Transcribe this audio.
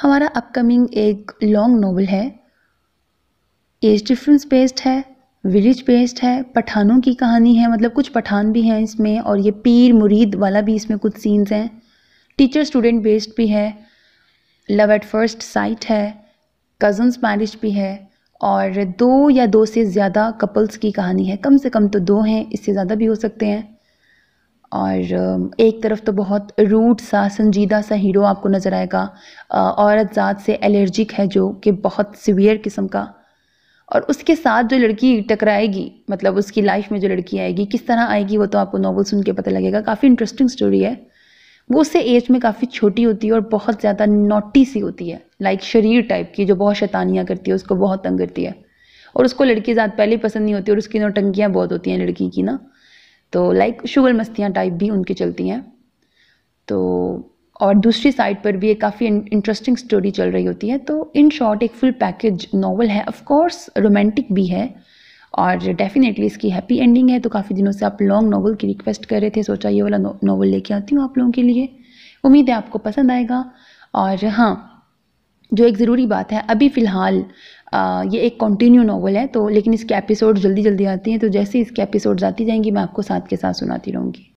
हमारा अपकमिंग एक long novel है एज डिफरेंस बेस्ड है विलेज बेस्ड है पठानों की कहानी है मतलब कुछ पठान भी हैं इसमें और ये पीर मुरीद वाला भी इसमें कुछ सीन्स हैं टीचर स्टूडेंट बेस्ड भी है लव एट फर्स्ट साइट है कज़न्स मैरिज भी है और दो या दो से ज़्यादा कपल्स की कहानी है कम से कम तो दो हैं इससे ज़्यादा भी हो सकते हैं और एक तरफ तो बहुत रूट सा संजीदा सा हीरो आपको नज़र आएगा औरत ज़ात से एलर्जिक है जो कि बहुत सीवियर किस्म का और उसके साथ जो लड़की टकराएगी मतलब उसकी लाइफ में जो लड़की आएगी किस तरह आएगी वो तो आपको नॉवल सुन के पता लगेगा काफ़ी इंटरेस्टिंग स्टोरी है वो उससे एज में काफ़ी छोटी होती है और बहुत ज़्यादा नोटी सी होती है लाइक शरीर टाइप की जो बहुत शैतानियाँ करती है उसको बहुत तंग करती है और उसको लड़की ज़्यादा पहले पसंद नहीं होती और उसकी नौटंकियाँ बहुत होती हैं लड़की की ना तो लाइक शुगर मस्तियाँ टाइप भी उनकी चलती हैं तो और दूसरी साइड पर भी एक काफ़ी इंटरेस्टिंग स्टोरी चल रही होती है तो इन शॉर्ट एक फुल पैकेज नावल है ऑफ कोर्स रोमांटिक भी है और डेफिनेटली इसकी हैप्पी एंडिंग है तो काफ़ी दिनों से आप लॉन्ग नावल की रिक्वेस्ट कर रहे थे सोचा ये वाला नावल लेके आती हूँ आप लोगों के लिए उम्मीद है आपको पसंद आएगा और हाँ जो एक ज़रूरी बात है अभी फ़िलहाल ये एक कंटिन्यू नावल है तो लेकिन इसके एपिसोड जल्दी जल्दी आती हैं तो जैसे इसके एपिसोड्स आती जाएंगी मैं आपको साथ के साथ सुनाती रहूँगी